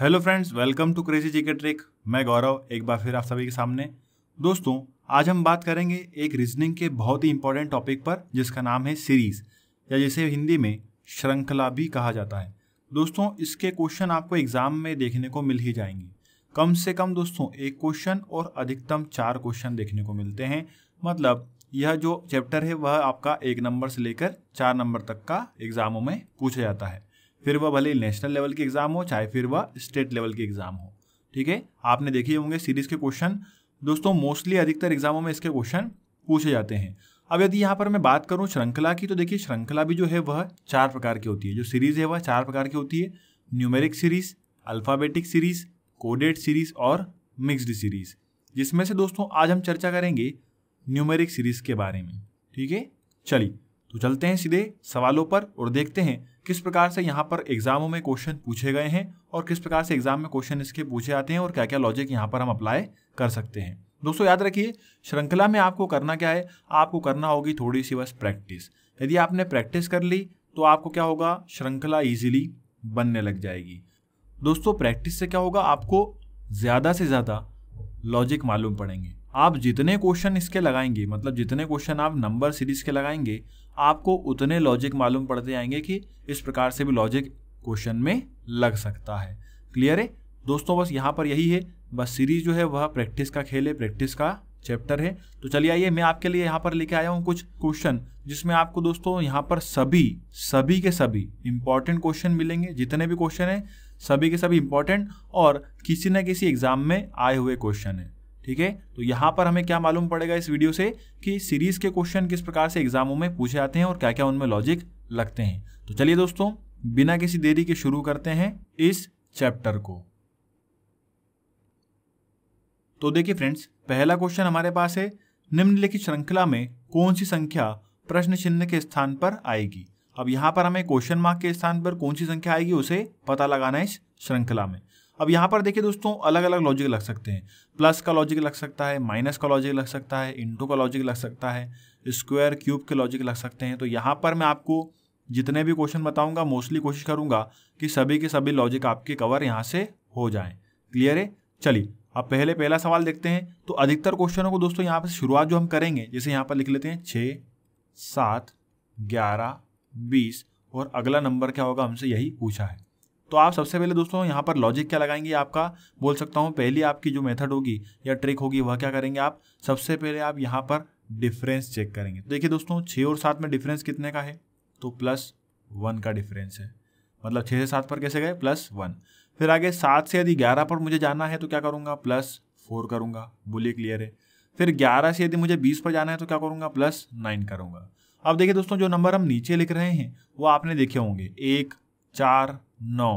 hello friends welcome to crazy GK trick मैं गौरव एक बार फिर आप सभी के सामने दोस्तों आज हम बात करेंगे एक रीजनिंग के बहुत ही इंपॉर्टेंट टॉपिक पर जिसका नाम है सीरीज या जिसे हिंदी में श्रृंखला भी कहा जाता है दोस्तों इसके क्वेश्चन आपको एग्जाम में देखने को मिल ही जाएंगे कम से कम दोस्तों एक क्वेश्चन और अधिकतम चार क्वेश्चन देखने को मिलते हैं मतलब यह जो चैप्टर है वह आपका एक नंबर से लेकर चार नंबर तक का एग्जामों में पूछा जाता है फिर वह भले नेशनल लेवल की एग्जाम हो चाहे फिर वह स्टेट लेवल की एग्जाम हो ठीक है आपने देखे होंगे सीरीज के क्वेश्चन दोस्तों मोस्टली अधिकतर एग्जामों में इसके क्वेश्चन पूछे जाते हैं अब यदि यहाँ पर मैं बात करूँ श्रृंखला की तो देखिए श्रृंखला भी जो है वह चार प्रकार की होती है जो सीरीज़ है वह चार प्रकार की होती है numeric series alphabetic series coded series और मिक्सड सीरीज़ जिसमें से दोस्तों आज हम चर्चा करेंगे न्यूमेरिक सीरीज़ के बारे में ठीक है चलिए तो चलते हैं सीधे सवालों पर और देखते हैं किस प्रकार से यहाँ पर एग्जामों में क्वेश्चन पूछे गए हैं और किस प्रकार से एग्जाम में क्वेश्चन इसके पूछे आते हैं और क्या क्या लॉजिक यहाँ पर हम अप्लाई कर सकते हैं दोस्तों याद रखिए श्रृंखला में आपको करना क्या है आपको करना होगी थोड़ी सी बस प्रैक्टिस यदि आपने प्रैक्टिस कर ली तो आपको क्या होगा श्रृंखला ईजिली बनने लग जाएगी दोस्तों प्रैक्टिस से क्या होगा आपको ज़्यादा से ज़्यादा लॉजिक मालूम पड़ेंगे आप जितने क्वेश्चन इसके लगाएंगे मतलब जितने क्वेश्चन आप नंबर सीरीज के लगाएंगे आपको उतने लॉजिक मालूम पड़ते जाएंगे कि इस प्रकार से भी लॉजिक क्वेश्चन में लग सकता है क्लियर है दोस्तों बस यहाँ पर यही है बस सीरीज जो है वह प्रैक्टिस का खेल है प्रैक्टिस का चैप्टर है तो चलिए आइए मैं आपके लिए यहाँ पर लेके आया हूँ कुछ क्वेश्चन जिसमें आपको दोस्तों यहाँ पर सभी सभी के सभी इंपॉर्टेंट क्वेश्चन मिलेंगे जितने भी क्वेश्चन हैं सभी के सभी इंपॉर्टेंट और किसी न किसी एग्जाम में आए हुए क्वेश्चन हैं ठीक है तो यहाँ पर हमें क्या मालूम पड़ेगा इस वीडियो से कि सीरीज के क्वेश्चन किस प्रकार से एग्जामों में पूछे जाते हैं और क्या क्या उनमें लॉजिक लगते हैं तो चलिए दोस्तों बिना किसी देरी के शुरू करते हैं इस चैप्टर को तो देखिए फ्रेंड्स पहला क्वेश्चन हमारे पास है निम्नलिखित श्रृंखला में कौन सी संख्या प्रश्न चिन्ह के स्थान पर आएगी अब यहां पर हमें क्वेश्चन मार्क के स्थान पर कौन सी संख्या आएगी उसे पता लगाना है इस श्रृंखला में अब यहाँ पर देखिए दोस्तों अलग अलग लॉजिक लग सकते हैं प्लस का लॉजिक लग सकता है माइनस का लॉजिक लग सकता है इंटू का लॉजिक लग सकता है स्क्वायर क्यूब के लॉजिक लग सकते हैं तो यहाँ पर मैं आपको जितने भी क्वेश्चन बताऊंगा मोस्टली कोशिश करूंगा कि सभी के सभी लॉजिक आपके कवर यहाँ से हो जाए क्लियर है चलिए अब पहले पहला सवाल देखते हैं तो अधिकतर क्वेश्चनों को दोस्तों यहाँ पर शुरुआत जो हम करेंगे जैसे यहाँ पर लिख लेते हैं छः सात ग्यारह बीस और अगला नंबर क्या होगा हमसे यही पूछा है तो आप सबसे पहले दोस्तों यहाँ पर लॉजिक क्या लगाएंगे आपका बोल सकता हूँ पहली आपकी जो मेथड होगी या ट्रिक होगी वह क्या करेंगे आप सबसे पहले आप यहाँ पर डिफरेंस चेक करेंगे देखिए दोस्तों छः और सात में डिफरेंस कितने का है तो प्लस वन का डिफरेंस है मतलब छः से सात पर कैसे गए प्लस वन फिर आगे सात से यदि ग्यारह पर मुझे जाना है तो क्या करूँगा प्लस फोर करूँगा बोलिए क्लियर है फिर ग्यारह से यदि मुझे बीस पर जाना है तो क्या करूँगा प्लस नाइन करूँगा अब देखिए दोस्तों जो नंबर हम नीचे लिख रहे हैं वो आपने देखे होंगे एक चार नौ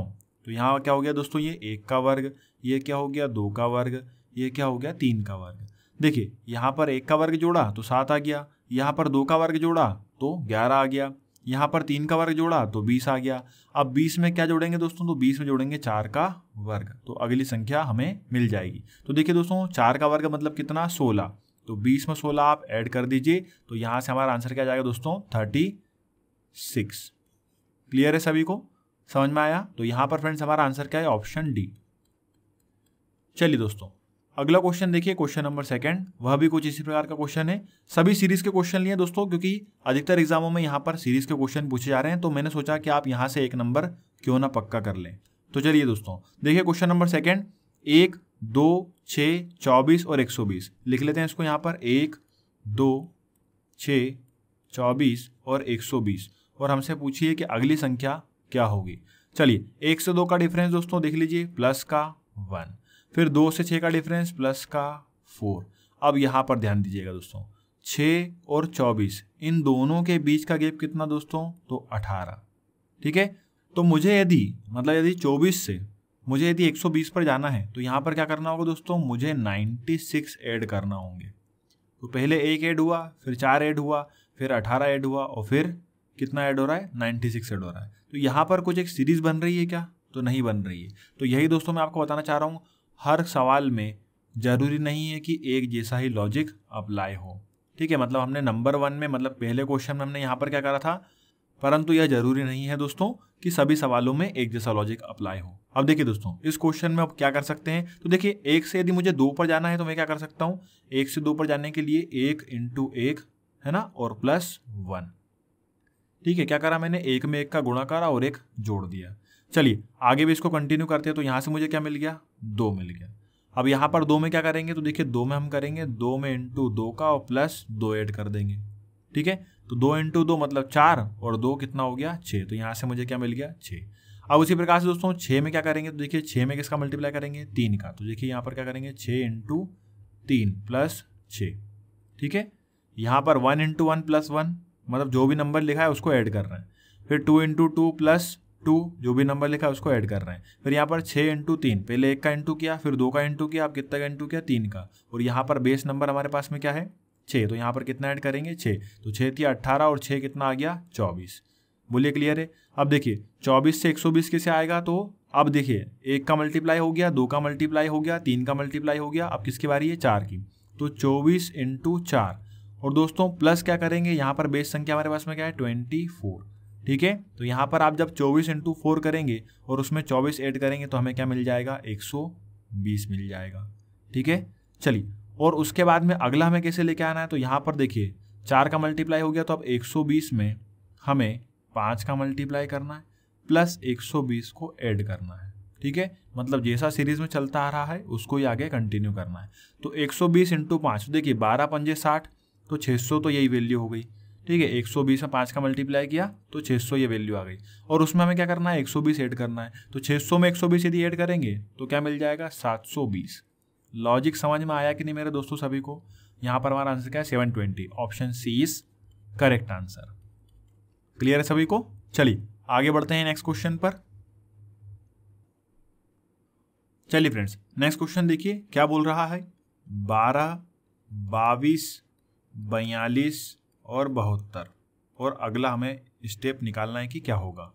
तो यहाँ क्या हो गया दोस्तों ये एक का वर्ग ये क्या हो गया दो का वर्ग ये क्या हो गया तीन का वर्ग देखिए यहाँ पर एक का वर्ग जोड़ा तो सात आ गया यहाँ पर दो का वर्ग जोड़ा तो ग्यारह आ गया यहाँ पर तीन का वर्ग जोड़ा तो बीस आ गया अब बीस में क्या जोड़ेंगे दोस्तों तो बीस में जोड़ेंगे चार का वर्ग तो अगली संख्या हमें मिल जाएगी तो देखिए दोस्तों चार का वर्ग मतलब कितना सोलह तो बीस में सोलह आप ऐड कर दीजिए तो यहाँ से हमारा आंसर क्या जाएगा दोस्तों थर्टी सिक्स क्लियर है सभी को समझ में आया तो यहां पर फ्रेंड्स हमारा आंसर क्या है ऑप्शन डी चलिए दोस्तों अगला क्वेश्चन देखिए क्वेश्चन नंबर सेकंड वह भी कुछ इसी प्रकार का क्वेश्चन है सभी सीरीज के क्वेश्चन लिए दोस्तों क्योंकि अधिकतर एग्जामों में यहां पर सीरीज के क्वेश्चन पूछे जा रहे हैं तो मैंने सोचा कि आप यहां से एक नंबर क्यों ना पक्का कर लें तो चलिए दोस्तों देखिए क्वेश्चन नंबर सेकेंड एक दो छ चौबीस और एक सौ बीस लिख लेते हैं इसको यहां पर एक दो छ चौबीस और एक सौ बीस और हमसे पूछिए कि अगली संख्या क्या होगी चलिए एक से दो का डिफरेंस दोस्तों देख लीजिए प्लस का वन फिर दो से छः का डिफरेंस प्लस का फोर अब यहाँ पर ध्यान दीजिएगा दोस्तों छः और चौबीस इन दोनों के बीच का गैप कितना दोस्तों तो अठारह ठीक है तो मुझे यदि मतलब यदि चौबीस से मुझे यदि 120 पर जाना है तो यहाँ पर क्या करना होगा दोस्तों मुझे 96 एड करना होंगे तो पहले एक ऐड हुआ फिर चार ऐड हुआ फिर 18 ऐड हुआ और फिर कितना ऐड हो रहा है सिक्स ऐड हो रहा है तो यहाँ पर कुछ एक सीरीज़ बन रही है क्या तो नहीं बन रही है तो यही दोस्तों मैं आपको बताना चाह रहा हूँ हर सवाल में ज़रूरी नहीं है कि एक जैसा ही लॉजिक अप्लाई हो ठीक है मतलब हमने नंबर वन में मतलब पहले क्वेश्चन में हमने यहाँ पर क्या करा था परंतु यह जरूरी नहीं है दोस्तों कि सभी सवालों में एक जैसा लॉजिक अप्लाई हो अब देखिए दोस्तों इस क्वेश्चन में आप क्या कर सकते हैं तो देखिए एक से यदि मुझे दो पर जाना है तो मैं क्या कर सकता हूँ एक से दो पर जाने के लिए एक इंटू एक है ना और प्लस वन ठीक है क्या करा मैंने एक में एक का गुणा करा और एक जोड़ दिया चलिए आगे भी इसको कंटिन्यू करते हैं तो यहाँ से मुझे क्या मिल गया दो मिल गया अब यहाँ पर दो में क्या करेंगे तो देखिए दो में हम करेंगे दो में इंटू दो का और प्लस दो ऐड कर देंगे ठीक है तो दो इंटू दो मतलब चार और दो कितना हो गया छः तो यहाँ से मुझे क्या मिल गया छः अब उसी प्रकार से दोस्तों छः में क्या करेंगे तो देखिए छः में किसका मल्टीप्लाई करेंगे तीन का तो देखिए यहाँ पर क्या करेंगे छः इंटू तीन प्लस छः ठीक है यहाँ पर one into one plus one मतलब जो भी नंबर लिखा है उसको ऐड कर रहे हैं फिर two into two plus two जो भी नंबर लिखा है उसको ऐड कर रहे हैं फिर यहाँ पर छः इंटू तीन पहले एक का इंटू किया फिर दो का इंटू किया आप कितना का इंटू किया तीन का और यहाँ पर बेस नंबर हमारे पास में क्या है छः तो यहाँ पर कितना ऐड करेंगे छः तो छः थी अट्ठारह और छः कितना आ गया चौबीस बोलिए क्लियर है अब देखिए चौबीस से एक सौ बीस किसे आएगा तो अब देखिए एक का मल्टीप्लाई हो गया दो का मल्टीप्लाई हो गया तीन का मल्टीप्लाई हो गया अब किसकी बारी है चार की तो चौबीस इंटू चार और दोस्तों प्लस क्या करेंगे यहाँ पर बेस संख्या हमारे पास में क्या है ट्वेंटी फोर ठीक है तो यहाँ पर आप जब चौबीस इंटू फोर करेंगे और उसमें चौबीस ऐड करेंगे तो हमें क्या मिल जाएगा एक सौ बीस मिल जाएगा ठीक है चलिए और उसके बाद में अगला हमें कैसे लेके आना है तो यहाँ पर देखिए चार का मल्टीप्लाई हो गया तो अब एक सौ बीस में हमें पाँच का मल्टीप्लाई करना है प्लस एक सौ बीस को ऐड करना है ठीक है मतलब जैसा सीरीज में चलता आ रहा है उसको ही आगे कंटिन्यू करना है तो एक सौ बीस इंटू पाँच तो देखिए बारह पंजे साठ तो 600 तो यही वैल्यू हो गई ठीक है 120 में पाँच का मल्टीप्लाई किया तो 600 ये वैल्यू आ गई और उसमें हमें क्या करना है 120 ऐड करना है तो 600 में 120 यदि ऐड करेंगे तो क्या मिल जाएगा 720 लॉजिक समझ में आया कि नहीं मेरे दोस्तों सभी को यहाँ पर हमारा आंसर क्या है twenty option C is correct answer clear है सभी को चलिए आगे बढ़ते हैं नेक्स्ट क्वेश्चन पर चलिए फ्रेंड्स नेक्स्ट क्वेश्चन देखिए क्या बोल रहा है बारह बाईस बयालीस और बहत्तर और अगला हमें स्टेप निकालना है कि क्या होगा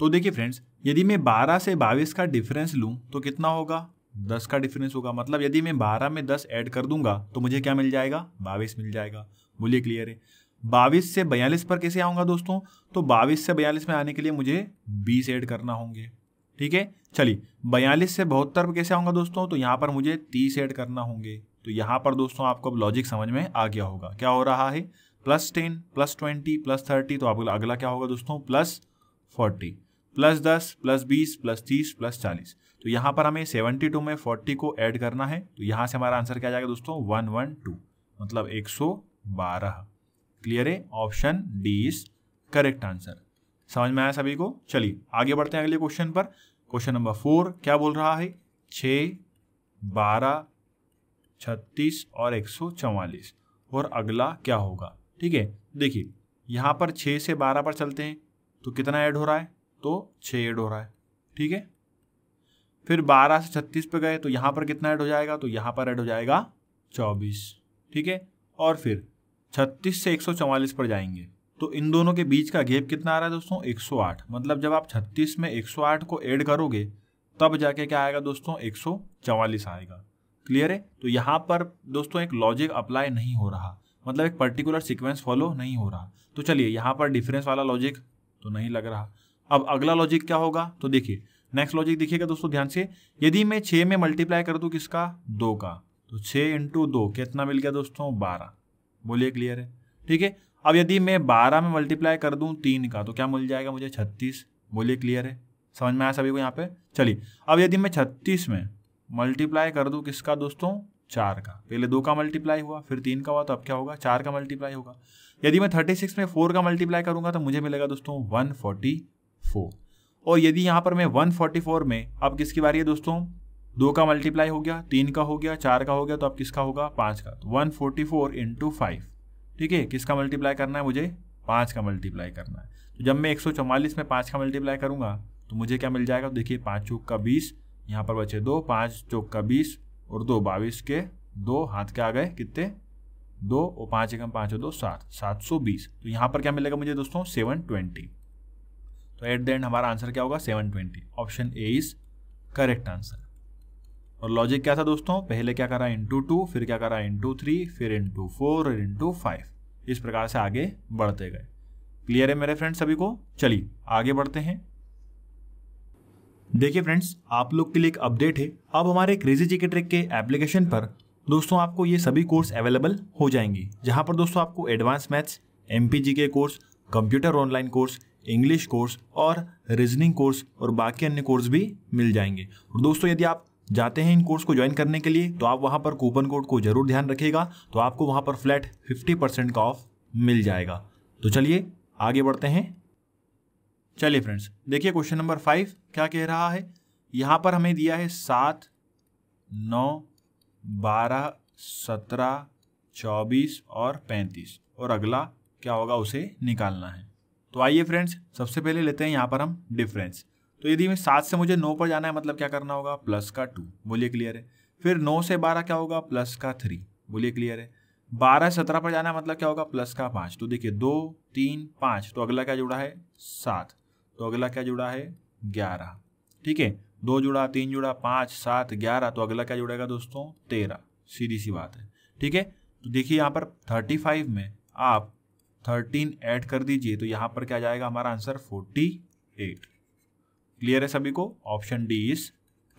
तो देखिए फ्रेंड्स यदि मैं बारह से बाईस का डिफरेंस लूँ तो कितना होगा दस का डिफरेंस होगा मतलब यदि मैं बारह में दस ऐड कर दूंगा तो मुझे क्या मिल जाएगा बाईस मिल जाएगा बोलिए क्लियर है बाईस से बयालीस पर कैसे आऊँगा दोस्तों तो बाईस से बयालीस में आने के लिए मुझे बीस ऐड करना होंगे ठीक है चलिए बयालीस से बहत्तर पर कैसे आऊँगा दोस्तों तो यहाँ पर मुझे तीस ऐड करना होंगे तो यहाँ पर दोस्तों आपको अब लॉजिक समझ में आ गया होगा क्या हो रहा है plus ten plus twenty plus thirty तो आपको अगला क्या होगा दोस्तों प्लस फोर्टी प्लस दस प्लस बीस प्लस तीस प्लस चालीस तो यहाँ पर हमें सेवेंटी टू में फोर्टी को ऐड करना है तो यहाँ से हमारा आंसर क्या जाएगा दोस्तों वन वन टू मतलब एक सौ बारह क्लियर है option D is correct answer समझ में आया सभी को चलिए आगे बढ़ते हैं अगले क्वेश्चन पर क्वेश्चन नंबर फोर क्या बोल रहा है छ बारह छत्तीस और एक सौ चवालीस और अगला क्या होगा ठीक है देखिए यहाँ पर छः से बारह पर चलते हैं तो कितना ऐड हो रहा है तो छः ऐड हो रहा है ठीक है फिर बारह से छत्तीस पे गए तो यहाँ पर कितना ऐड हो जाएगा तो यहाँ पर ऐड हो जाएगा चौबीस ठीक है और फिर छत्तीस से एक सौ चवालीस पर जाएंगे तो इन दोनों के बीच का गेप कितना आ रहा है दोस्तों एक सौ आठ मतलब जब आप छत्तीस में एक सौ आठ को ऐड करोगे तब जाके क्या आएगा दोस्तों एक सौ चवालीस आएगा क्लियर है तो यहाँ पर दोस्तों एक लॉजिक अप्लाई नहीं हो रहा मतलब एक पर्टिकुलर सिक्वेंस फॉलो नहीं हो रहा तो चलिए यहाँ पर डिफरेंस वाला लॉजिक तो नहीं लग रहा अब अगला लॉजिक क्या होगा तो देखिए नेक्स्ट लॉजिक देखिएगा दोस्तों ध्यान से यदि मैं छः में मल्टीप्लाई कर दूँ किसका दो का तो छः इंटू दो कितना मिल गया दोस्तों बारह बोलिए क्लियर है ठीक है अब यदि मैं बारह में मल्टीप्लाई कर दूँ तीन का तो क्या मिल जाएगा मुझे छत्तीस बोलिए क्लियर है समझ में आया सभी को यहाँ पे चलिए अब यदि मैं छत्तीस में मल्टीप्लाई कर दो किसका दोस्तों चार का पहले दो का मल्टीप्लाई हुआ फिर तीन का हुआ तो अब क्या होगा चार का मल्टीप्लाई होगा यदि मैं थर्टी सिक्स में फोर का मल्टीप्लाई करूंगा तो मुझे मिलेगा दोस्तों वन फोर्टी फोर और यदि यहाँ पर मैं वन फोर्टी फोर में अब किसकी बारी है दोस्तों दो का मल्टीप्लाई हो गया तीन का हो गया चार का हो गया तो अब किसका होगा पाँच का तो one forty four into five ठीक है किसका मल्टीप्लाई करना है मुझे पाँच का मल्टीप्लाई करना है तो जब मैं एक सौ चौवालीस में पाँच का मल्टीप्लाई करूँगा तो मुझे क्या मिल जाएगा देखिए पाँच चौक का बीस यहाँ पर बचे दो पाँच चौक का बीस और दो बाईस के दो हाथ के आ गए कितने दो और पाँच एकम पाँच और दो सात सात सौ बीस तो यहाँ पर क्या मिलेगा मुझे दोस्तों सेवन ट्वेंटी तो एट द एंड हमारा आंसर क्या होगा seven twenty option A is correct answer और लॉजिक क्या था दोस्तों पहले क्या करा इंटू टू फिर क्या करा इंटू थ्री फिर इंटू फोर और इंटू फाइव इस प्रकार से आगे बढ़ते गए क्लियर है मेरे फ्रेंड सभी को चलिए आगे बढ़ते हैं देखिए फ्रेंड्स आप लोग के लिए एक अपडेट है अब हमारे क्रेजी जी के ट्रिक के एप्लीकेशन पर दोस्तों आपको ये सभी कोर्स अवेलेबल हो जाएंगे जहाँ पर दोस्तों आपको advance maths M K course computer online course English course और रीजनिंग कोर्स और बाकी अन्य कोर्स भी मिल जाएंगे और दोस्तों यदि आप जाते हैं इन कोर्स को ज्वाइन करने के लिए तो आप वहाँ पर कूपन कोड को जरूर ध्यान रखिएगा तो आपको वहाँ पर फ्लैट 50 परसेंट का ऑफ मिल जाएगा तो चलिए आगे बढ़ते हैं चलिए फ्रेंड्स देखिए क्वेश्चन नंबर फाइव क्या कह रहा है यहाँ पर हमें दिया है सात नौ बारह सत्रह चौबीस और पैंतीस और अगला क्या होगा उसे निकालना है तो आइए फ्रेंड्स सबसे पहले लेते हैं यहाँ पर हम डिफरेंस तो यदि मैं सात से मुझे नौ पर जाना है मतलब क्या करना होगा प्लस का टू बोलिए क्लियर है फिर नौ से बारह क्या होगा प्लस का थ्री बोलिए क्लियर है बारह सत्रह पर जाना है मतलब क्या होगा प्लस का पाँच तो देखिए दो तीन पाँच तो अगला क्या जुड़ा है सात तो अगला क्या जुड़ा है ग्यारह ठीक है दो जुड़ा तीन जुड़ा पाँच सात ग्यारह तो अगला क्या जुड़ेगा दोस्तों तेरह सीधी सी बात है ठीक है तो देखिए यहाँ पर थर्टी फाइव में आप थर्टीन ऐड कर दीजिए तो यहाँ पर क्या जाएगा हमारा आंसर फोर्टी एट क्लियर है सभी को option D is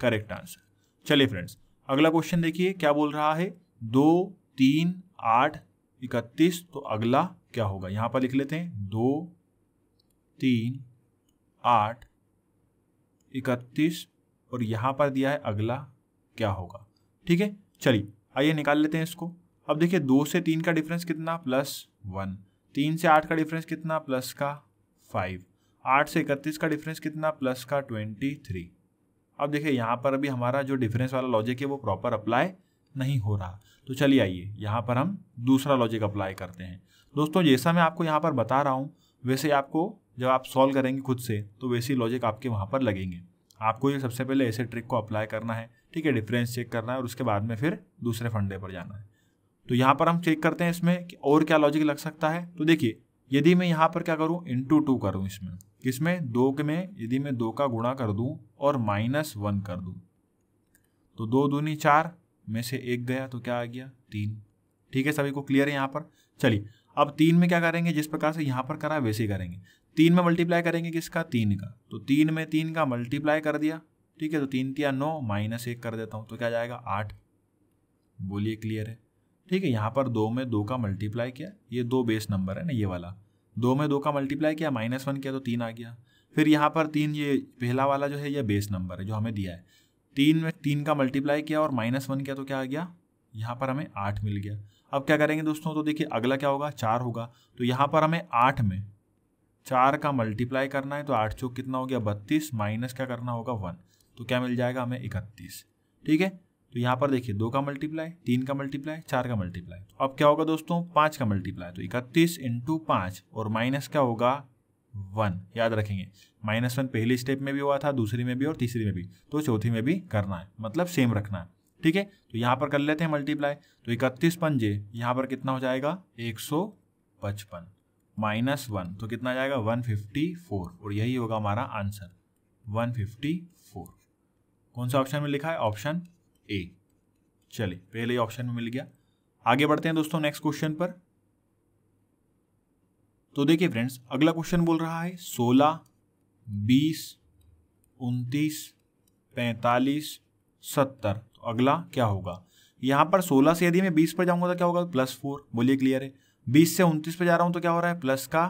correct answer चलिए फ्रेंड्स अगला क्वेश्चन देखिए क्या बोल रहा है दो तीन आठ इकतीस तो अगला क्या होगा यहाँ पर लिख लेते हैं दो तीन आठ इकतीस और यहाँ पर दिया है अगला क्या होगा ठीक है चलिए आइए निकाल लेते हैं इसको अब देखिए दो से तीन का डिफरेंस कितना प्लस वन तीन से आठ का डिफरेंस कितना प्लस का फाइव आठ से इकतीस का डिफरेंस कितना प्लस का ट्वेंटी थ्री अब देखिए यहाँ पर अभी हमारा जो डिफरेंस वाला लॉजिक है वो प्रॉपर अप्लाई नहीं हो रहा तो चलिए आइए यहाँ पर हम दूसरा लॉजिक अप्लाई करते हैं दोस्तों जैसा मैं आपको यहाँ पर बता रहा हूँ वैसे आपको जब आप सॉल्व करेंगे खुद से तो वैसी लॉजिक आपके वहाँ पर लगेंगे आपको ये सबसे पहले ऐसे ट्रिक को अप्लाई करना है ठीक है डिफरेंस चेक करना है और उसके बाद में फिर दूसरे फंडे पर जाना है तो यहाँ पर हम चेक करते हैं इसमें कि और क्या लॉजिक लग सकता है तो देखिए यदि मैं यहाँ पर क्या करूँ इंटू टू करूँ इसमें किसमें दो के में यदि मैं दो का गुणा कर दूँ और माइनस वन कर दूँ तो दो दूनी चार में से एक गया तो क्या आ गया तीन ठीक है सभी को क्लियर है यहाँ पर चलिए अब तीन में क्या करेंगे जिस प्रकार से यहाँ पर करा वैसे ही करेंगे तीन में मल्टीप्लाई करेंगे किसका तीन का तो तीन में तीन का मल्टीप्लाई कर दिया ठीक है तो तीन तिया नौ माइनस एक कर देता हूँ तो क्या जाएगा आठ बोलिए क्लियर है ठीक है यहाँ पर दो में दो का मल्टीप्लाई किया ये दो बेस नंबर है ना ये वाला दो में दो का मल्टीप्लाई किया माइनस वन किया तो तीन आ गया फिर यहाँ पर तीन ये पहला वाला जो है ये बेस नंबर है जो हमें दिया है तीन में तीन का मल्टीप्लाई किया और माइनस वन किया तो क्या आ गया यहाँ पर हमें आठ मिल गया अब क्या करेंगे दोस्तों तो देखिए अगला क्या होगा चार होगा तो यहाँ पर हमें आठ में चार का मल्टीप्लाई करना है तो आठ चौक कितना हो गया बत्तीस माइनस क्या करना होगा वन तो क्या मिल जाएगा हमें इकतीस ठीक है तो यहाँ पर देखिए दो का मल्टीप्लाई तीन का मल्टीप्लाई चार का मल्टीप्लाई तो अब क्या होगा दोस्तों पाँच का मल्टीप्लाई तो इकतीस इंटू पाँच और माइनस क्या होगा वन याद रखेंगे माइनस वन पहली स्टेप में भी हुआ था दूसरी में भी और तीसरी में भी तो चौथी में भी करना है मतलब सेम रखना है ठीक है तो यहाँ पर कर लेते हैं मल्टीप्लाई तो इकतीस पंजे यहाँ पर कितना हो जाएगा एक सौ पचपन माइनस वन तो कितना जाएगा वन फिफ्टी फोर और यही होगा हमारा आंसर वन फिफ्टी फोर कौन सा ऑप्शन में लिखा है ऑप्शन ए चलिए पहले ही ऑप्शन में मिल गया आगे बढ़ते हैं दोस्तों नेक्स्ट क्वेश्चन पर तो देखिए फ्रेंड्स अगला क्वेश्चन बोल रहा है सोलह बीस उनतीस पैंतालीस सत्तर तो अगला क्या होगा यहाँ पर सोलह से यदि मैं बीस पर जाऊंगा तो क्या होगा प्लस फोर बोलिए क्लियर है बीस से उनतीस पे जा रहा हूँ तो क्या हो रहा है प्लस का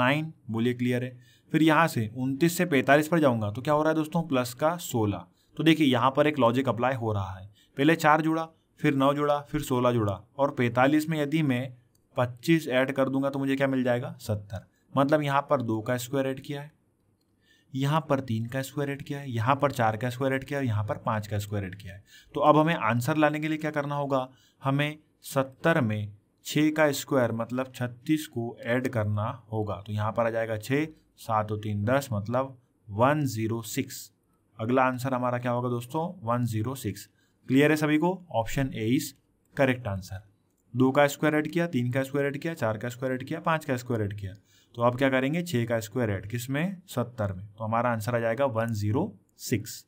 नाइन बोलिए क्लियर है फिर यहाँ से उनतीस से पैंतालीस पर जाऊँगा तो क्या हो रहा है दोस्तों प्लस का सोलह तो देखिए यहाँ पर एक लॉजिक अप्लाई हो रहा है पहले चार जुड़ा फिर नौ जुड़ा फिर सोलह जुड़ा और पैंतालीस में यदि मैं पच्चीस ऐड कर दूंगा तो मुझे क्या मिल जाएगा सत्तर मतलब यहाँ पर दो का स्क्वायर ऐड किया है यहाँ पर तीन का स्क्वायर ऐड किया है यहाँ पर चार का स्क्वायर ऐड किया है यहाँ पर पाँच का स्क्वायर ऐड किया है तो अब हमें आंसर लाने के लिए क्या करना होगा हमें सत्तर में छः का स्क्वायर मतलब छत्तीस को ऐड करना होगा तो यहाँ पर आ जाएगा छः सात और तीन दस मतलब वन ज़ीरो सिक्स अगला आंसर हमारा क्या होगा दोस्तों वन ज़ीरो सिक्स क्लियर है सभी को option A is correct answer दो का स्क्वायर ऐड किया तीन का स्क्वायर ऐड किया चार का स्क्वायर ऐड किया पाँच का स्क्वायर ऐड किया तो अब क्या करेंगे छः का स्क्वायर ऐड किस में सत्तर में तो हमारा आंसर आ जाएगा वन जीरो सिक्स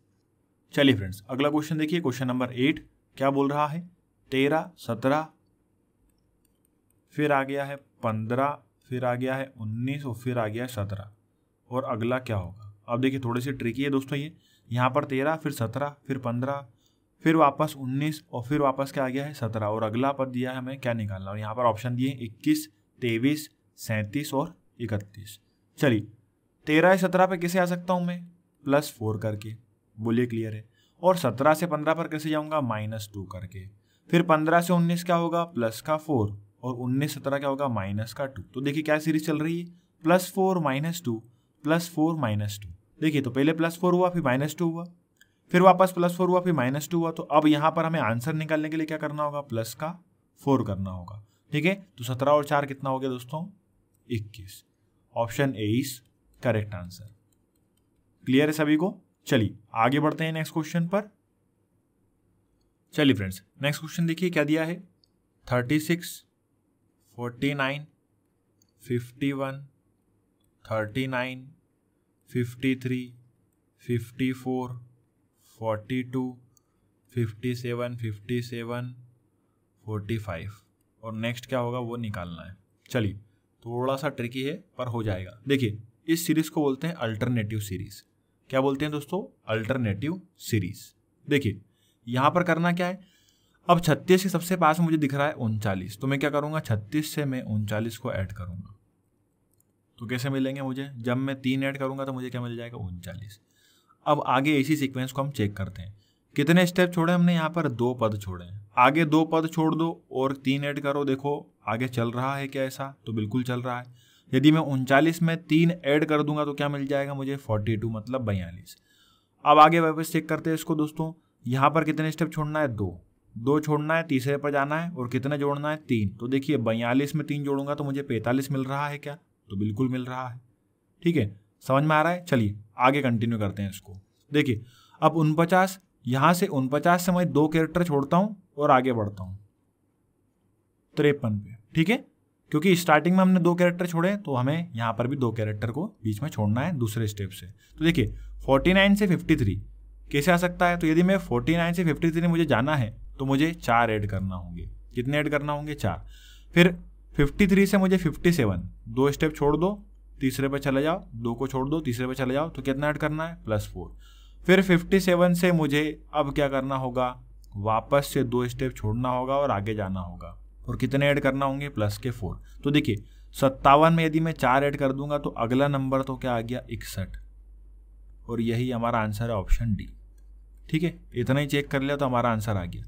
चलिए फ्रेंड्स अगला क्वेश्चन देखिए क्वेश्चन नंबर एट क्या बोल रहा है तेरह सत्रह फिर आ गया है पंद्रह फिर आ गया है उन्नीस और फिर आ गया है सत्रह और अगला क्या होगा अब देखिए थोड़ी सी ट्रिकी है दोस्तों ये यहाँ पर तेरह फिर सत्रह फिर पंद्रह फिर वापस उन्नीस और फिर वापस क्या आ गया है सत्रह और अगला पद दिया है हमें क्या निकालना और यहाँ पर ऑप्शन दिए इक्कीस तेईस सैंतीस और इकतीस चलिए तेरह या सत्रह पर कैसे आ सकता हूँ मैं प्लस फोर करके बोलिए क्लियर है और सत्रह से पंद्रह पर कैसे जाऊँगा माइनस टू करके फिर पंद्रह से उन्नीस क्या होगा प्लस का फोर और उन्नीस सत्रह क्या होगा माइनस का टू तो देखिए क्या सीरीज चल रही है plus four minus two plus four minus two देखिए तो पहले प्लस फोर हुआ फिर माइनस टू हुआ फिर वापस प्लस फोर हुआ फिर माइनस टू हुआ तो अब यहाँ पर हमें आंसर निकालने के लिए क्या करना होगा प्लस का फोर करना होगा ठीक है तो सत्रह और चार कितना हो गया दोस्तों इक्कीस option A is correct answer clear है सभी को चलिए आगे बढ़ते हैं नेक्स्ट क्वेश्चन पर चलिए फ्रेंड्स नेक्स्ट क्वेश्चन देखिए क्या दिया है thirty six forty nine fifty one thirty nine fifty three fifty four forty two fifty seven fifty seven forty five और नेक्स्ट क्या होगा वो निकालना है चलिए थोड़ा सा ट्रिकी है पर हो जाएगा देखिए इस सीरीज़ को बोलते हैं अल्टरनेटिव सीरीज़ क्या बोलते हैं दोस्तों अल्टरनेटिव सीरीज़ देखिए यहाँ पर करना क्या है अब छत्तीस के सबसे पास मुझे दिख रहा है उनचालीस तो मैं क्या करूँगा छत्तीस से मैं उनचालीस को ऐड करूँगा तो कैसे मिलेंगे मुझे जब मैं तीन ऐड करूँगा तो मुझे क्या मिल जाएगा उनचालीस अब आगे इसी सीक्वेंस को हम चेक करते हैं कितने स्टेप छोड़े हमने यहाँ पर दो पद छोड़े हैं आगे दो पद छोड़ दो और तीन ऐड करो देखो आगे चल रहा है क्या ऐसा तो बिल्कुल चल रहा है यदि मैं उनचालीस में तीन ऐड कर दूंगा तो क्या मिल जाएगा मुझे फोर्टी टू मतलब बयालीस अब आगे वापस चेक करते हैं इसको दोस्तों यहाँ पर कितने स्टेप छोड़ना है दो दो छोड़ना है तीसरे पर जाना है और कितने जोड़ना है तीन तो देखिए बयालीस में तीन जोड़ूंगा तो मुझे पैंतालीस मिल रहा है क्या तो बिल्कुल मिल रहा है ठीक है समझ में आ रहा है चलिए आगे कंटिन्यू करते हैं इसको देखिए अब उनपचास यहाँ से उनपचास से मैं दो कैरेक्टर छोड़ता हूँ और आगे बढ़ता हूँ त्रेपन पे ठीक है क्योंकि स्टार्टिंग में हमने दो कैरेक्टर छोड़े तो हमें यहाँ पर भी दो कैरेक्टर को बीच में छोड़ना है दूसरे स्टेप से तो देखिए 49 से 53 कैसे आ सकता है तो यदि मैं 49 से 53 मुझे जाना है तो मुझे चार ऐड करना होंगे कितने ऐड करना होंगे चार फिर 53 से मुझे 57 दो स्टेप छोड़ दो तीसरे पर चले जाओ दो को छोड़ दो तीसरे पर चले जाओ तो कितना ऐड करना है प्लस फोर फिर 57 से मुझे अब क्या करना होगा वापस से दो स्टेप छोड़ना होगा और आगे जाना होगा और कितने ऐड करना होंगे प्लस के फोर तो देखिए सत्तावन में यदि मैं चार ऐड कर दूंगा तो अगला नंबर तो क्या आ गया इकसठ और यही हमारा आंसर है ऑप्शन डी ठीक है इतना ही चेक कर लिया तो हमारा आंसर आ गया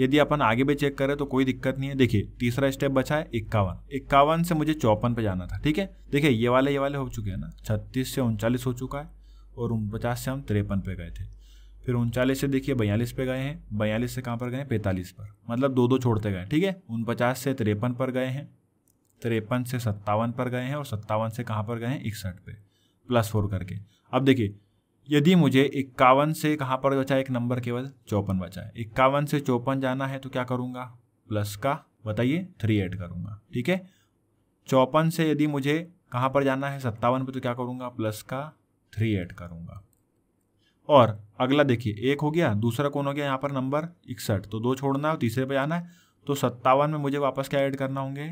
यदि अपन आगे भी चेक करें तो कोई दिक्कत नहीं है देखिए तीसरा स्टेप बचा है इक्यावन इक्यावन से मुझे चौपन पे जाना था ठीक है देखिए ये वाले ये वाले हो चुके हैं ना छत्तीस से उनचालीस हो चुका है और पचास से हम तिरपन पे गए थे फिर उनचालीस से देखिए बयालीस पे गए हैं बयालीस से कहाँ पर गए पैंतालीस पर मतलब दो दो छोड़ते गए ठीक है उनपचास से तिरपन पर गए हैं तिरपन से सत्तावन पर गए हैं और सत्तावन से कहाँ पर गए हैं इकसठ पे प्लस फोर करके अब देखिए यदि मुझे इक्यावन से कहाँ पर बचा एक नंबर केवल चौपन बचा है इक्यावन से चौपन जाना है तो क्या करूँगा प्लस का बताइए थ्री एड करूँगा ठीक है चौपन से यदि मुझे कहाँ पर जाना है सत्तावन पे तो क्या करूँगा प्लस का थ्री एड करूँगा और अगला देखिए एक हो गया दूसरा कौन हो गया यहाँ पर नंबर इकसठ तो दो छोड़ना है और तीसरे पे जाना है तो सत्तावन में मुझे वापस क्या ऐड करना होंगे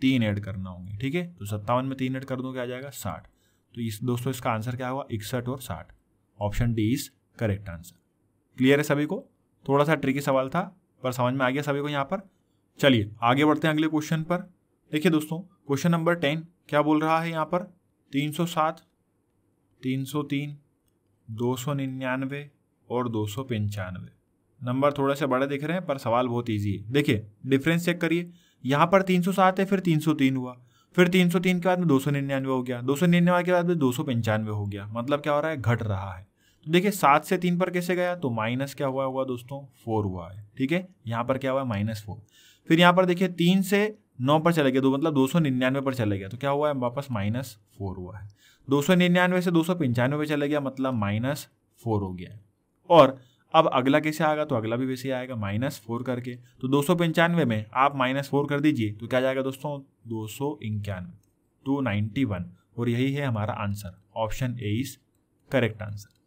तीन ऐड करना होंगे ठीक है तो सत्तावन में तीन ऐड कर दो क्या आ जाएगा साठ तो इस दोस्तों इसका आंसर क्या हुआ इकसठ और साठ option D is correct answer clear है सभी को थोड़ा सा ट्रिकी सवाल था पर समझ में आ गया सभी को यहाँ पर चलिए आगे बढ़ते हैं अगले क्वेश्चन पर देखिए दोस्तों क्वेश्चन नंबर टेन क्या बोल रहा है यहाँ पर तीन सौ सात तीन सौ तीन दो सौ निन्यानवे और दो सौ पंचानवे नंबर थोड़े से बड़े दिख रहे हैं पर सवाल बहुत ईजी है देखिए डिफरेंस चेक करिए यहाँ पर तीन सौ सात है फिर तीन सौ तीन हुआ फिर तीन सौ तीन के बाद में दो सौ निन्यानवे हो गया दो सौ निन्यानवे के बाद में दो सौ पंचानवे हो गया मतलब क्या हो रहा है घट रहा है देखिए सात से तीन पर कैसे गया तो माइनस क्या हुआ हुआ दोस्तों फोर हुआ है ठीक है यहाँ पर क्या हुआ है माइनस फोर फिर यहाँ पर देखिए तीन से नौ पर चले गए दो मतलब दो सौ निन्यानवे पर चले गया तो क्या हुआ है वापस माइनस फोर हुआ है दो सौ निन्यानवे से दो सौ पंचानवे पर चले गया मतलब माइनस फोर हो गया है और अब अगला कैसे आएगा तो अगला भी वैसे ही आएगा माइनस फोर करके तो दो सौ पंचानवे में आप माइनस फोर कर दीजिए तो क्या जाएगा दोस्तों दो सौ इक्यानवे टू नाइन्टी वन और यही है हमारा answer option A is correct answer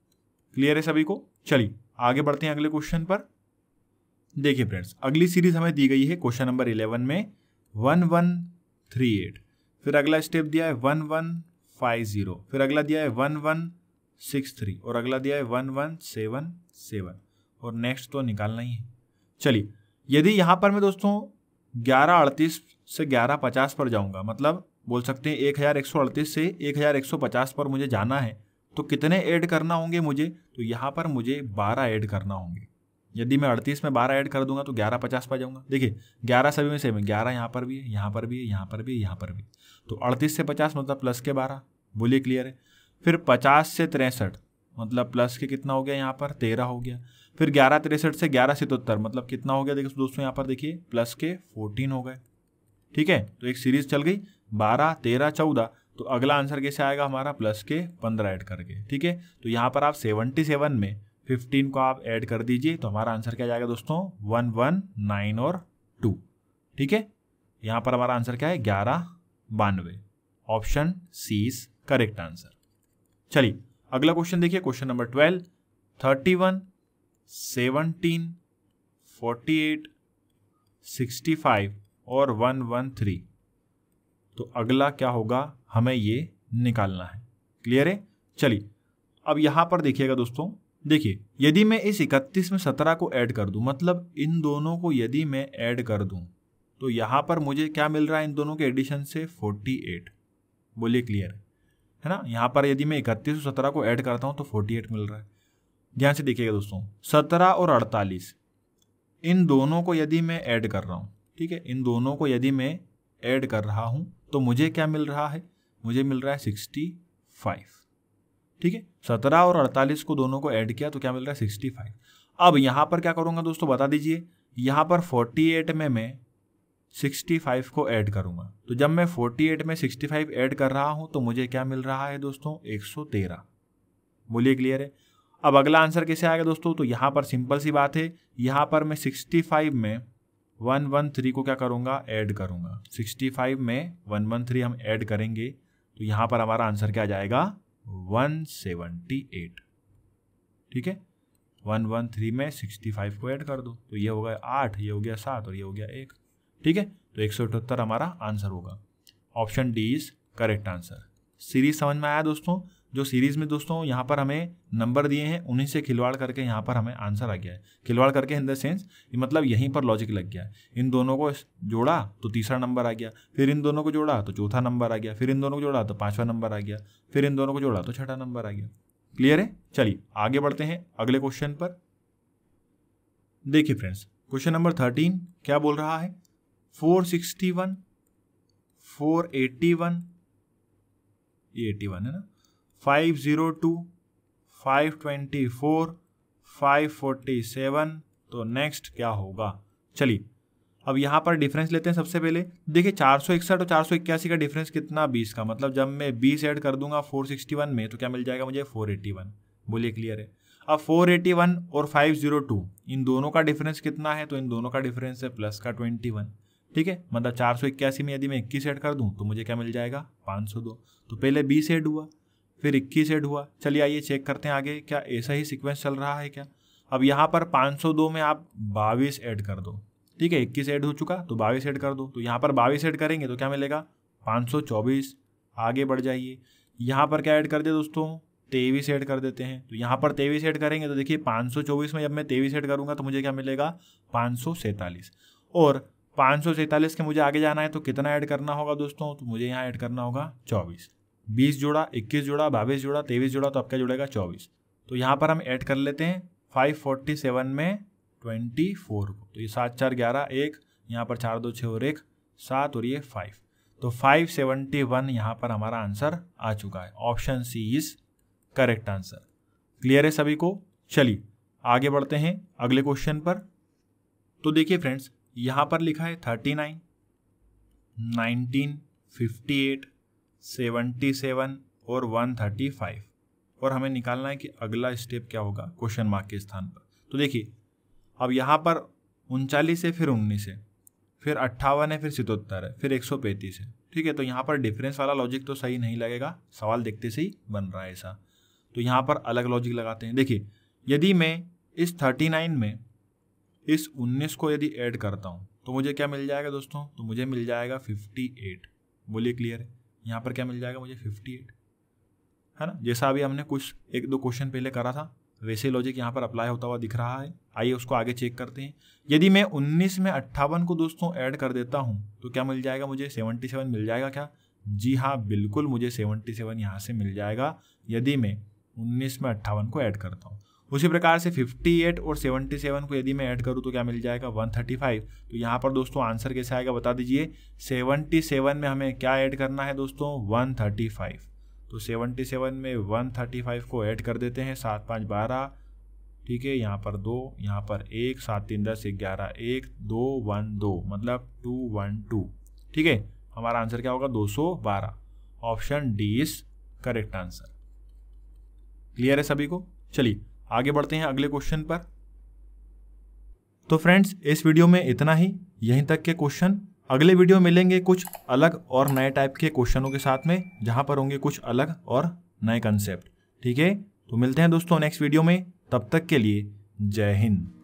clear है सभी को चलिए आगे बढ़ते हैं अगले क्वेश्चन पर देखिए फ्रेंड्स अगली सीरीज हमें दी गई है क्वेश्चन नंबर इलेवन में वन वन थ्री एट फिर अगला स्टेप दिया है वन वन फाइव जीरो फिर अगला दिया है वन वन सिक्स थ्री और अगला दिया है वन वन सेवन सेवन और नेक्स्ट तो निकालना ही है चलिए यदि यहाँ पर मैं दोस्तों ग्यारह अड़तीस से ग्यारह पचास पर जाऊँगा मतलब बोल सकते हैं एक हज़ार एक सौ अड़तीस से एक हज़ार एक सौ पचास पर मुझे जाना है तो कितने ऐड करना होंगे मुझे तो यहाँ पर मुझे बारह ऐड करना होंगे यदि मैं अड़तीस में बारह ऐड कर दूंगा तो ग्यारह पचास पा जाऊँगा देखिए ग्यारह सभी में सेम है ग्यारह यहाँ पर भी है यहाँ पर भी है यहाँ पर भी है यहाँ पर भी तो अड़तीस से पचास मतलब प्लस के बारह बोलिए क्लियर है फिर पचास से तिरसठ मतलब प्लस के कितना हो गया यहाँ पर तेरह हो गया फिर ग्यारह तिरसठ से ग्यारह सितहत्तर मतलब कितना हो गया देखिए दोस्तों यहाँ पर देखिए प्लस के फोर्टीन हो गए ठीक है तो एक सीरीज चल गई बारह तेरह चौदह तो अगला आंसर कैसे आएगा हमारा प्लस के पंद्रह ऐड करके ठीक है तो यहाँ पर आप सेवनटी सेवन में फिफ्टीन को आप ऐड कर दीजिए तो हमारा आंसर क्या जाएगा दोस्तों वन वन नाइन और टू ठीक है यहाँ पर हमारा आंसर क्या है ग्यारह बानवे option C is correct answer चलिए अगला क्वेश्चन देखिए question number twelve thirty one seventeen forty eight sixty five और वन वन थ्री तो अगला क्या होगा हमें ये निकालना है क्लियर है चलिए अब यहाँ पर देखिएगा दोस्तों देखिए यदि मैं इस इकतीस में सत्रह को ऐड कर दूँ मतलब इन दोनों को यदि मैं ऐड कर दूँ तो यहाँ पर मुझे क्या मिल रहा है इन दोनों के एडिशन से फोर्टी एट बोलिए क्लियर है ना यहाँ पर यदि मैं इकतीस और सत्रह को ऐड करता हूँ तो फोर्टी एट मिल रहा है ध्यान से देखिएगा दोस्तों सत्रह और अड़तालीस इन दोनों को यदि मैं ऐड कर रहा हूँ ठीक है इन दोनों को यदि मैं ऐड कर रहा हूँ तो मुझे क्या मिल रहा है मुझे मिल रहा है सिक्सटी फाइव ठीक है सत्रह और अड़तालीस को दोनों को ऐड किया तो क्या मिल रहा है सिक्सटी फाइव अब यहाँ पर क्या करूँगा दोस्तों बता दीजिए यहाँ पर फोर्टी एट में मैं सिक्सटी फाइव को ऐड करूँगा तो जब मैं फोर्टी एट में सिक्सटी फाइव ऐड कर रहा हूँ तो मुझे क्या मिल रहा है दोस्तों एक सौ तेरह बोलिए क्लियर है अब अगला आंसर कैसे आएगा दोस्तों तो यहाँ पर सिंपल सी बात है यहाँ पर मैं सिक्सटी फाइव में वन वन थ्री को क्या करूँगा ऐड करूँगा सिक्सटी फाइव में वन वन थ्री हम ऐड करेंगे तो यहाँ पर हमारा आंसर क्या जाएगा वन सेवनटी एट ठीक है वन वन थ्री में सिक्सटी फाइव को ऐड कर दो तो ये हो गया आठ ये हो गया सात और ये हो गया एक ठीक है तो एक सौ अठहत्तर हमारा आंसर होगा option D is correct answer series समझ में आया दोस्तों जो सीरीज़ में दोस्तों यहाँ पर हमें नंबर दिए हैं उन्हीं से खिलवाड़ करके यहाँ पर हमें आंसर आ गया है खिलवाड़ करके इन द सेंस मतलब यहीं पर लॉजिक लग गया इन दोनों को जोड़ा तो तीसरा नंबर आ गया फिर इन दोनों को जोड़ा तो चौथा नंबर आ गया फिर इन दोनों को जोड़ा तो पाँचवा नंबर आ गया फिर इन दोनों को जोड़ा तो छठा नंबर आ गया क्लियर है चलिए आगे बढ़ते हैं अगले क्वेश्चन पर देखिए फ्रेंड्स क्वेश्चन नंबर थर्टीन क्या बोल रहा है four sixty one four eighty one ये एट्टी वन है ना five zero two five twenty four five forty seven तो नेक्स्ट क्या होगा चलिए अब यहाँ पर डिफरेंस लेते हैं सबसे पहले देखिए चार सौ इकसठ और चार सौ इक्यासी का डिफरेंस कितना बीस का मतलब जब मैं बीस ऐड कर दूंगा फोर सिक्सटी वन में तो क्या मिल जाएगा मुझे फोर एट्टी वन बोलिए क्लियर है अब फोर एटी वन और फाइव जीरो टू इन दोनों का डिफरेंस कितना है तो इन दोनों का डिफरेंस है प्लस का ट्वेंटी वन ठीक है मतलब चार सौ इक्यासी में यदि मैं इक्कीस ऐड कर दूँ तो मुझे क्या मिल जाएगा पाँच सौ दो तो पहले बीस ऐड हुआ फिर इक्कीस एड हुआ चलिए आइए चेक करते हैं आगे क्या ऐसा ही सिक्वेंस चल रहा है क्या अब यहाँ पर 502 में आप बाईस ऐड कर दो ठीक है इक्कीस ऐड हो चुका तो बाईस ऐड कर दो तो यहाँ पर बाईस ऐड करेंगे तो क्या मिलेगा 524 आगे बढ़ जाइए यहाँ पर क्या ऐड कर दे दोस्तों तेईस ऐड कर देते हैं तो यहाँ पर तेईस ऐड करेंगे तो देखिए 524 में जब मैं तेईस ऐड करूँगा तो मुझे क्या मिलेगा पाँच और पाँच के मुझे आगे जाना है तो कितना ऐड करना होगा दोस्तों तो मुझे यहाँ ऐड करना होगा चौबीस बीस जोड़ा इक्कीस जोड़ा बाईस जोड़ा तेईस जोड़ा तो आपका जुड़ेगा चौबीस तो यहाँ पर हम ऐड कर लेते हैं फाइव फोर्टी सेवन में ट्वेंटी फोर को तो ये सात चार ग्यारह एक यहाँ पर चार दो छः और एक सात और ये फाइव तो फाइव सेवेंटी वन यहाँ पर हमारा आंसर आ चुका है option C is correct answer clear है सभी को चलिए आगे बढ़ते हैं अगले क्वेश्चन पर तो देखिए फ्रेंड्स यहाँ पर लिखा है thirty nine nineteen fifty eight seventy seven और वन थर्टी फाइव और हमें निकालना है कि अगला स्टेप क्या होगा क्वेश्चन मार्क के स्थान पर तो देखिए अब यहाँ पर उनचालीस है फिर उन्नीस है फिर अट्ठावन है फिर सितहत्तर है फिर एक सौ पैंतीस है ठीक है तो यहाँ पर डिफरेंस वाला लॉजिक तो सही नहीं लगेगा सवाल देखते से ही बन रहा है ऐसा तो यहाँ पर अलग लॉजिक लगाते हैं देखिए यदि मैं इस थर्टी नाइन में इस उन्नीस को यदि ऐड करता हूँ तो मुझे क्या मिल जाएगा दोस्तों तो मुझे मिल जाएगा फिफ्टी एट बोलिए क्लियर है यहाँ पर क्या मिल जाएगा मुझे फिफ्टी एट है ना जैसा अभी हमने कुछ एक दो क्वेश्चन पहले करा था वैसे लॉजिक यहाँ पर अप्लाई होता हुआ दिख रहा है आइए उसको आगे चेक करते हैं यदि मैं उन्नीस में अट्ठावन को दोस्तों ऐड कर देता हूँ तो क्या मिल जाएगा मुझे सेवनटी सेवन मिल जाएगा क्या जी हाँ बिल्कुल मुझे सेवनटी सेवन यहाँ से मिल जाएगा यदि मैं उन्नीस में अट्ठावन को ऐड करता हूँ उसी प्रकार से 58 और 77 को यदि मैं ऐड करूँ तो क्या मिल जाएगा 135 तो यहाँ पर दोस्तों आंसर कैसे आएगा बता दीजिए 77 में हमें क्या ऐड करना है दोस्तों 135 तो 77 में 135 को ऐड कर देते हैं सात पाँच बारह ठीक है यहाँ पर दो यहाँ पर एक सात तीन दस ग्यारह एक दो वन दो मतलब टू वन टू ठीक है हमारा आंसर क्या होगा बारह option D is correct answer clear है सभी को चलिए आगे बढ़ते हैं अगले क्वेश्चन पर तो फ्रेंड्स इस वीडियो में इतना ही यहीं तक के क्वेश्चन अगले वीडियो मिलेंगे कुछ अलग और नए टाइप के क्वेश्चनों के साथ में जहां पर होंगे कुछ अलग और नए कंसेप्ट ठीक है तो मिलते हैं दोस्तों नेक्स्ट वीडियो में तब तक के लिए जय हिंद